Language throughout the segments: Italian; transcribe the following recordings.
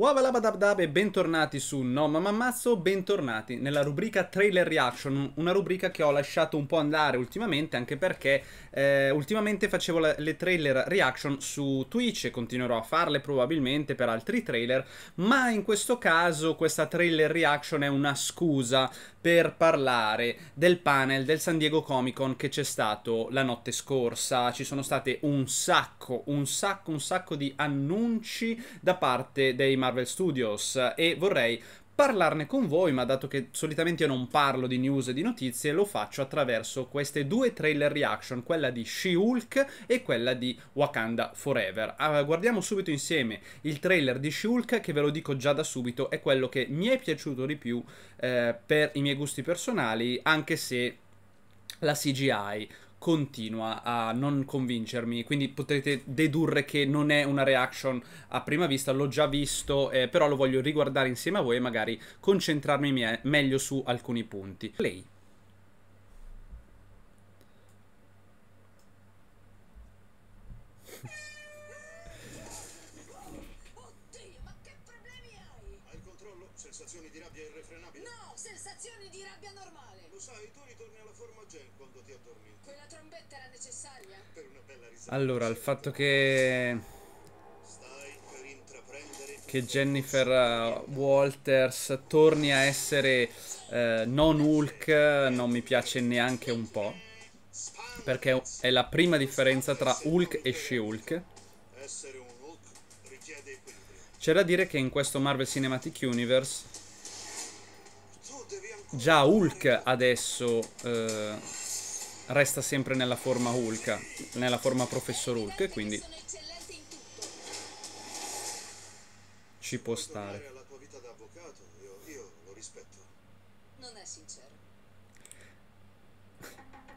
Wavalabadabdab e bentornati su No Mamma bentornati nella rubrica Trailer Reaction, una rubrica che ho lasciato un po' andare ultimamente anche perché eh, ultimamente facevo le, le trailer reaction su Twitch e continuerò a farle probabilmente per altri trailer, ma in questo caso questa trailer reaction è una scusa per parlare del panel del San Diego Comic Con che c'è stato la notte scorsa. Ci sono state un sacco, un sacco, un sacco di annunci da parte dei Marvel Studios e vorrei parlarne con voi, ma dato che solitamente io non parlo di news e di notizie, lo faccio attraverso queste due trailer reaction, quella di She-Hulk e quella di Wakanda Forever. Allora, guardiamo subito insieme il trailer di She-Hulk, che ve lo dico già da subito, è quello che mi è piaciuto di più eh, per i miei gusti personali, anche se la CGI continua a non convincermi, quindi potrete dedurre che non è una reaction a prima vista, l'ho già visto, eh, però lo voglio riguardare insieme a voi e magari concentrarmi me meglio su alcuni punti. Play. Allora, il fatto che... Che Jennifer uh, Walters torni a essere eh, non Hulk non mi piace neanche un po'. Perché è la prima differenza tra Hulk e She-Hulk. C'è da dire che in questo Marvel Cinematic Universe già Hulk adesso eh, resta sempre nella forma Hulk, nella forma Professor Hulk, e quindi ci può stare.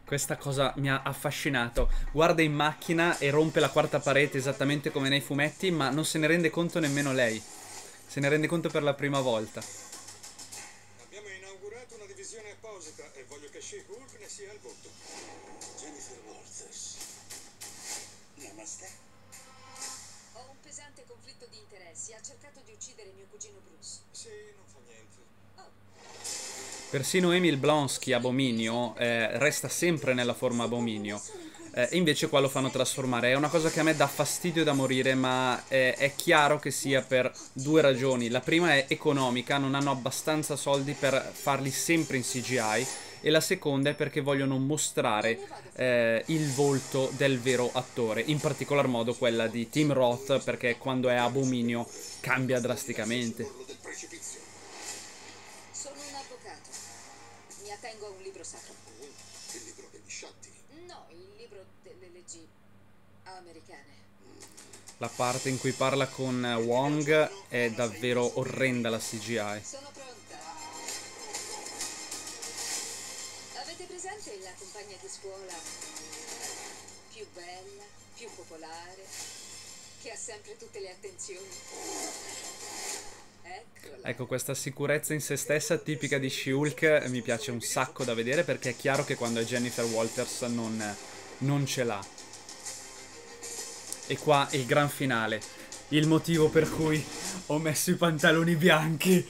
Questa cosa mi ha affascinato. Guarda in macchina e rompe la quarta parete esattamente come nei fumetti, ma non se ne rende conto nemmeno lei. Se ne rende conto per la prima volta musica e voglio che She-Hulk ne sia al voto. Jennifer Walters. Namaste. Ho un pesante conflitto di interessi. Ha cercato di uccidere mio cugino Bruce. Sì, non fa niente. Oh. Persino Emil Blonsky, Abominio, eh, resta sempre nella forma Abominio eh, invece qua lo fanno trasformare. È una cosa che a me dà fastidio da morire, ma è, è chiaro che sia per due ragioni. La prima è economica, non hanno abbastanza soldi per farli sempre in CGI e la seconda è perché vogliono mostrare eh, il volto del vero attore, in particolar modo quella di Tim Roth, perché quando è abominio cambia drasticamente. Sono un avvocato. Mi attengo a un libro sacro. americane. La parte in cui parla con Wong è davvero orrenda la CGI. Sono pronta. Avete presente la compagna di scuola più bella, più popolare, che ha sempre tutte le attenzioni? Eccola. Ecco, questa sicurezza in se stessa tipica di Shulk mi piace un sacco da vedere perché è chiaro che quando è Jennifer Walters non, non ce l'ha. E qua il gran finale. Il motivo per cui ho messo i pantaloni bianchi.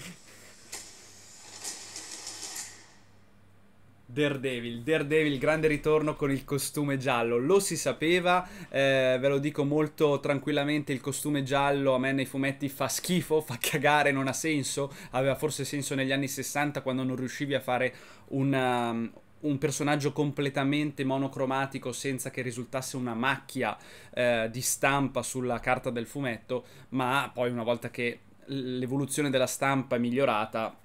Daredevil, Daredevil, grande ritorno con il costume giallo, lo si sapeva, eh, ve lo dico molto tranquillamente, il costume giallo a me nei fumetti fa schifo, fa cagare, non ha senso, aveva forse senso negli anni 60 quando non riuscivi a fare una, um, un personaggio completamente monocromatico senza che risultasse una macchia eh, di stampa sulla carta del fumetto, ma poi una volta che l'evoluzione della stampa è migliorata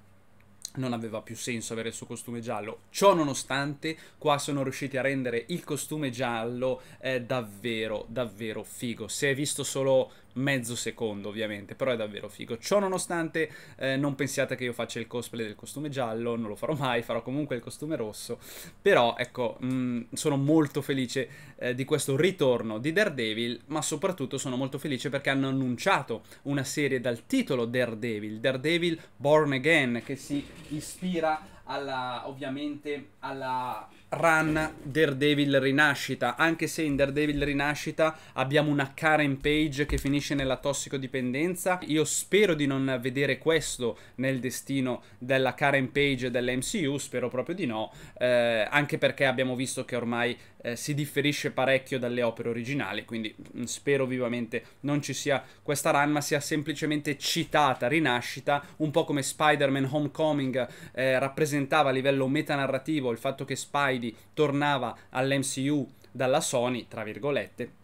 non aveva più senso avere il suo costume giallo. Ciò nonostante, qua sono riusciti a rendere il costume giallo eh, davvero, davvero figo. Se hai visto solo mezzo secondo ovviamente, però è davvero figo. Ciò nonostante eh, non pensiate che io faccia il cosplay del costume giallo, non lo farò mai, farò comunque il costume rosso, però ecco, mh, mm, sono molto felice eh, di questo ritorno di Daredevil, ma soprattutto sono molto felice perché hanno annunciato una serie dal titolo Daredevil, Daredevil Born Again, che si ispira alla, ovviamente alla run Daredevil Rinascita, anche se in Daredevil Rinascita abbiamo una Karen Page che finisce nella tossicodipendenza. Io spero di non vedere questo nel destino della Karen Page dell'MCU, spero proprio di no, eh, anche perché abbiamo visto che ormai eh, si differisce parecchio dalle opere originali, quindi mm, spero vivamente non ci sia questa run, ma sia semplicemente citata Rinascita, un po' come Spider-Man Homecoming eh, rappresentava a livello metanarrativo il fatto che Spider Spidey tornava all'MCU dalla Sony, tra virgolette,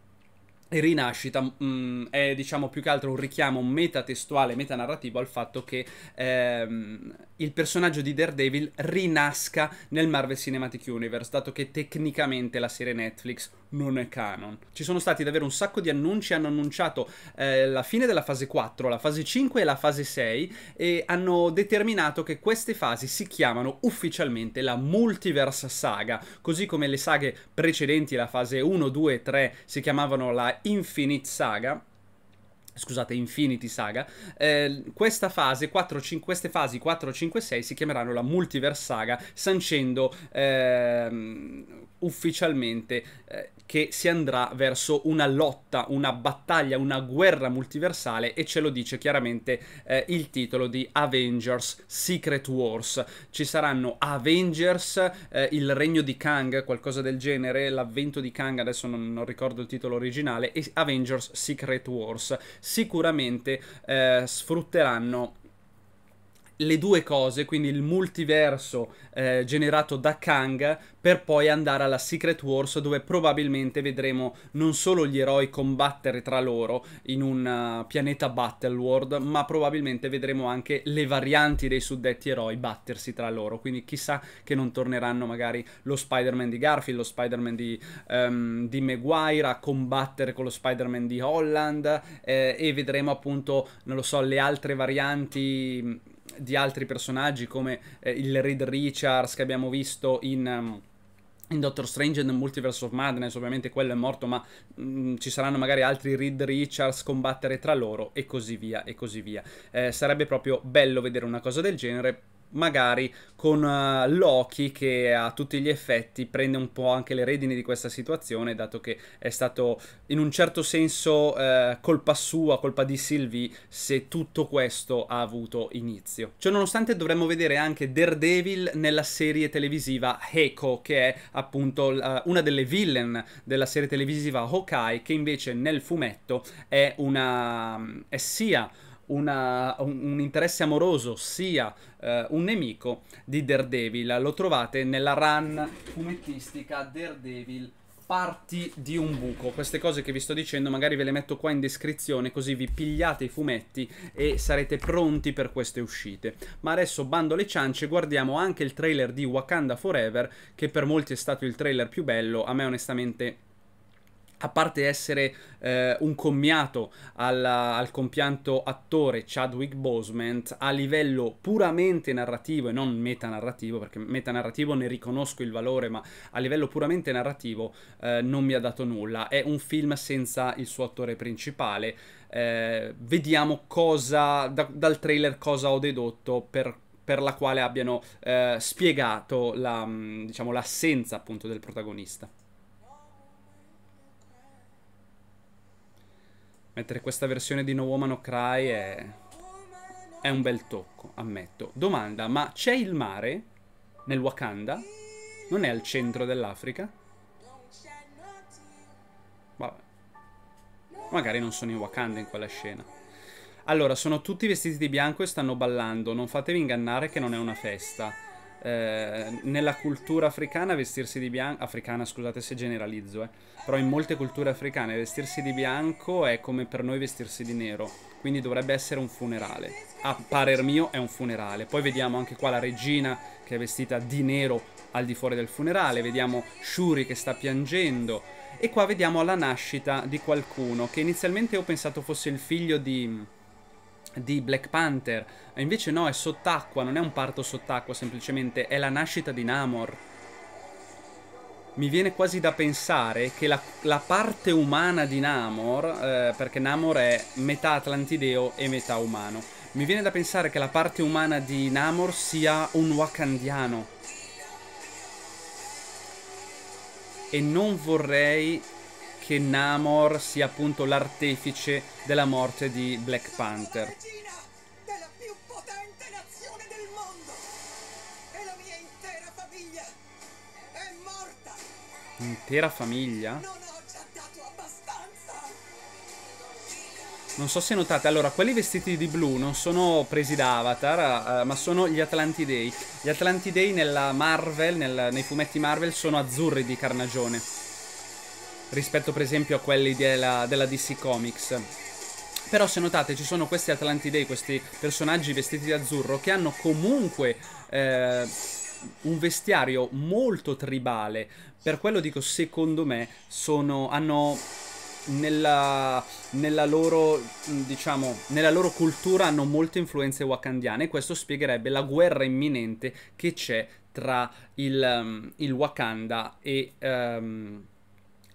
e Rinascita mh, mm, è diciamo più che altro un richiamo metatestuale, metanarrativo al fatto che ehm, il personaggio di Daredevil rinasca nel Marvel Cinematic Universe, dato che tecnicamente la serie Netflix non è canon. Ci sono stati davvero un sacco di annunci, hanno annunciato eh, la fine della fase 4, la fase 5 e la fase 6 e hanno determinato che queste fasi si chiamano ufficialmente la Multiverse Saga, così come le saghe precedenti, la fase 1, 2 e 3, si chiamavano la Infinite Saga scusate, Infinity Saga, eh, questa fase 4, 5, queste fasi 4, 5, 6 si chiameranno la Multiverse Saga, sancendo ehm, ufficialmente eh, che si andrà verso una lotta, una battaglia, una guerra multiversale e ce lo dice chiaramente eh, il titolo di Avengers Secret Wars. Ci saranno Avengers, eh, il regno di Kang, qualcosa del genere, l'avvento di Kang, adesso non, non ricordo il titolo originale, e Avengers Secret Wars. Sicuramente eh, sfrutteranno le due cose, quindi il multiverso eh, generato da Kang, per poi andare alla Secret Wars dove probabilmente vedremo non solo gli eroi combattere tra loro in un uh, pianeta Battle World, ma probabilmente vedremo anche le varianti dei suddetti eroi battersi tra loro, quindi chissà che non torneranno magari lo Spider-Man di Garfield, lo Spider-Man di, um, di, Maguire a combattere con lo Spider-Man di Holland eh, e vedremo appunto, non lo so, le altre varianti di altri personaggi come eh, il Reed Richards che abbiamo visto in... Um, in Doctor Strange and the Multiverse of Madness, ovviamente quello è morto, ma mh, mm, ci saranno magari altri Reed Richards combattere tra loro e così via e così via. Eh, sarebbe proprio bello vedere una cosa del genere magari con uh, Loki che a tutti gli effetti prende un po' anche le redini di questa situazione, dato che è stato in un certo senso uh, colpa sua, colpa di Sylvie, se tutto questo ha avuto inizio. Ciononostante dovremmo vedere anche Daredevil nella serie televisiva Echo, che è appunto uh, una delle villain della serie televisiva Hawkeye, che invece nel fumetto è una... è sia una, un, un, interesse amoroso sia eh, un nemico di Daredevil. Lo trovate nella run fumettistica Daredevil parti di un buco. Queste cose che vi sto dicendo magari ve le metto qua in descrizione così vi pigliate i fumetti e sarete pronti per queste uscite. Ma adesso bando le ciance, guardiamo anche il trailer di Wakanda Forever che per molti è stato il trailer più bello, a me onestamente a parte essere eh, un commiato alla, al compianto attore Chadwick Boseman, a livello puramente narrativo e non metanarrativo, perché metanarrativo ne riconosco il valore, ma a livello puramente narrativo eh, non mi ha dato nulla. È un film senza il suo attore principale. Eh, vediamo cosa, da, dal trailer cosa ho dedotto per per la quale abbiano eh, spiegato la, mm, diciamo, l'assenza appunto del protagonista. Mentre questa versione di No Woman No Cry è... è un bel tocco, ammetto. Domanda, ma c'è il mare nel Wakanda? Non è al centro dell'Africa? Vabbè. Magari non sono in Wakanda in quella scena. Allora, sono tutti vestiti di bianco e stanno ballando. Non fatevi ingannare che non è una festa. Eh, nella cultura africana vestirsi di bianco, africana scusate se generalizzo, eh, però in molte culture africane vestirsi di bianco è come per noi vestirsi di nero, quindi dovrebbe essere un funerale. A parer mio è un funerale. Poi vediamo anche qua la regina che è vestita di nero al di fuori del funerale, vediamo Shuri che sta piangendo e qua vediamo la nascita di qualcuno che inizialmente ho pensato fosse il figlio di di Black Panther. Invece no, è sott'acqua, non è un parto sott'acqua, semplicemente è la nascita di Namor. Mi viene quasi da pensare che la, la parte umana di Namor, eh, perché Namor è metà atlantideo e metà umano, mi viene da pensare che la parte umana di Namor sia un wakandiano. E non vorrei che Namor sia appunto l'artefice della morte di Black Panther. Intera famiglia? Non so se notate, allora quelli vestiti di blu non sono presi da Avatar, eh, ma sono gli Atlantidei. Gli Atlantidei nella Marvel, nel, nei fumetti Marvel, sono azzurri di carnagione rispetto per esempio a quelli della, della DC Comics. Però se notate ci sono questi Atlantidei, questi personaggi vestiti di azzurro che hanno comunque eh, un vestiario molto tribale. Per quello dico, secondo me, sono, hanno nella, nella, loro, diciamo, nella loro cultura hanno molte influenze wakandiane e questo spiegherebbe la guerra imminente che c'è tra il, ehm, il Wakanda e... Um,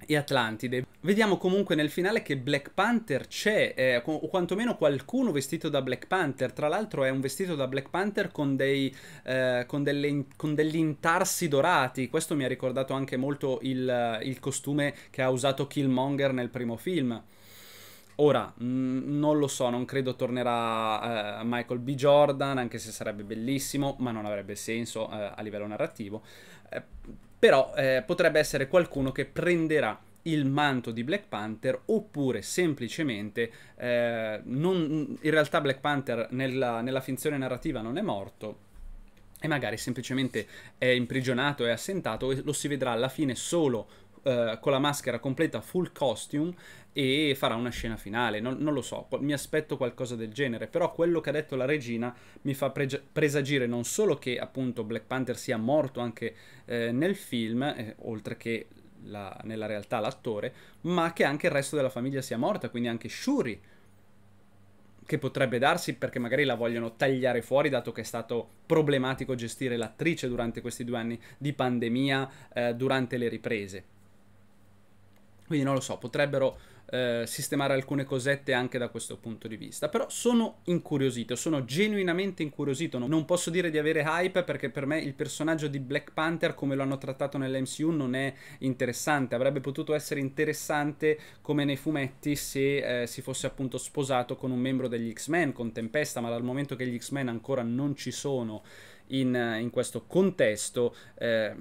e Atlantide. Vediamo comunque nel finale che Black Panther c'è, eh, o quantomeno qualcuno vestito da Black Panther. Tra l'altro è un vestito da Black Panther con, dei, eh, con, delle, con degli intarsi dorati. Questo mi ha ricordato anche molto il, il costume che ha usato Killmonger nel primo film. Ora, mm, non lo so, non credo tornerà eh, Michael B. Jordan, anche se sarebbe bellissimo, ma non avrebbe senso eh, a livello narrativo. Eh, però eh, potrebbe essere qualcuno che prenderà il manto di Black Panther oppure semplicemente eh, non, in realtà Black Panther nella, nella finzione narrativa non è morto, e magari semplicemente è imprigionato, è assentato e lo si vedrà alla fine solo eh, con la maschera completa full costume e farà una scena finale, non, non, lo so, mi aspetto qualcosa del genere, però quello che ha detto la regina mi fa presagire non solo che appunto Black Panther sia morto anche eh, nel film, eh, oltre che la, nella realtà l'attore, ma che anche il resto della famiglia sia morta, quindi anche Shuri che potrebbe darsi perché magari la vogliono tagliare fuori dato che è stato problematico gestire l'attrice durante questi due anni di pandemia eh, durante le riprese. Quindi non lo so, potrebbero eh, sistemare alcune cosette anche da questo punto di vista. Però sono incuriosito, sono genuinamente incuriosito. Non posso dire di avere hype perché per me il personaggio di Black Panther, come lo hanno trattato nell'MCU, non è interessante. Avrebbe potuto essere interessante come nei fumetti se eh, si fosse appunto sposato con un membro degli X-Men, con Tempesta, ma dal momento che gli X-Men ancora non ci sono in, in questo contesto eh,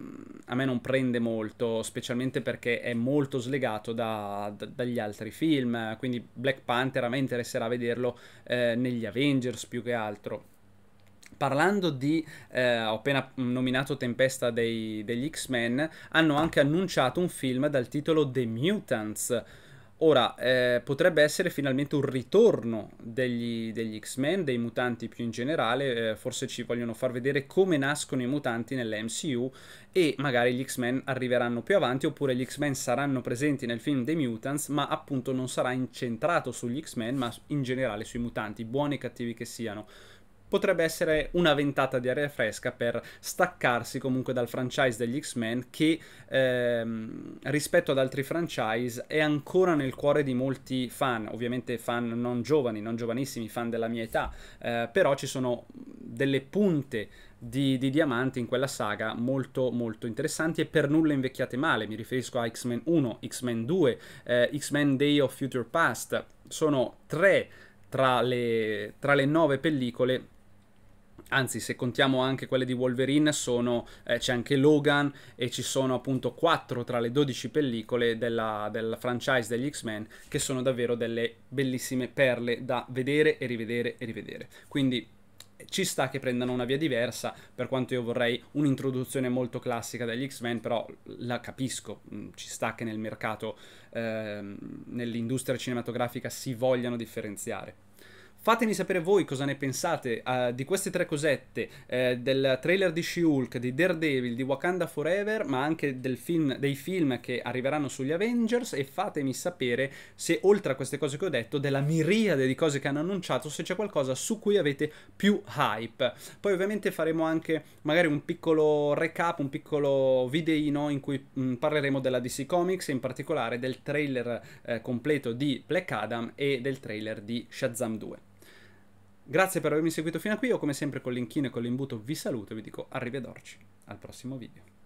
a me non prende molto, specialmente perché è molto slegato da, da, dagli altri film, quindi Black Panther a me interesserà vederlo eh, negli Avengers più che altro. Parlando di, eh, ho appena nominato Tempesta dei, degli X-Men, hanno anche annunciato un film dal titolo The Mutants, Ora, eh, potrebbe essere finalmente un ritorno degli, degli X-Men, dei mutanti più in generale, eh, forse ci vogliono far vedere come nascono i mutanti nell'MCU e magari gli X-Men arriveranno più avanti oppure gli X-Men saranno presenti nel film dei Mutants, ma appunto non sarà incentrato sugli X-Men, ma in generale sui mutanti, buoni e cattivi che siano potrebbe essere una ventata di aria fresca per staccarsi comunque dal franchise degli X-Men che ehm, rispetto ad altri franchise è ancora nel cuore di molti fan, ovviamente fan non giovani, non giovanissimi, fan della mia età, eh, però ci sono delle punte di, di, diamanti in quella saga molto molto interessanti e per nulla invecchiate male. Mi riferisco a X-Men 1, X-Men 2, eh, X-Men Day of Future Past. Sono tre tra le, tra le nove pellicole anzi se contiamo anche quelle di Wolverine sono, eh, c'è anche Logan e ci sono appunto 4 tra le 12 pellicole della, della franchise degli X-Men che sono davvero delle bellissime perle da vedere e rivedere e rivedere. Quindi eh, ci sta che prendano una via diversa, per quanto io vorrei un'introduzione molto classica degli X-Men, però la capisco, mm, ci sta che nel mercato, eh, nell'industria cinematografica si vogliano differenziare. Fatemi sapere voi cosa ne pensate uh, di queste tre cosette, uh, del trailer di She-Hulk, di Daredevil, di Wakanda Forever, ma anche film, dei film che arriveranno sugli Avengers e fatemi sapere se oltre a queste cose che ho detto, della miriade di cose che hanno annunciato, se c'è qualcosa su cui avete più hype. Poi ovviamente faremo anche magari un piccolo recap, un piccolo videino in cui mh, mm, parleremo della DC Comics e in particolare del trailer eh, completo di Black Adam e del trailer di Shazam 2. Grazie per avermi seguito fino a qui, io come sempre con l'inchino e con l'imbuto vi saluto e vi dico arrivederci al prossimo video.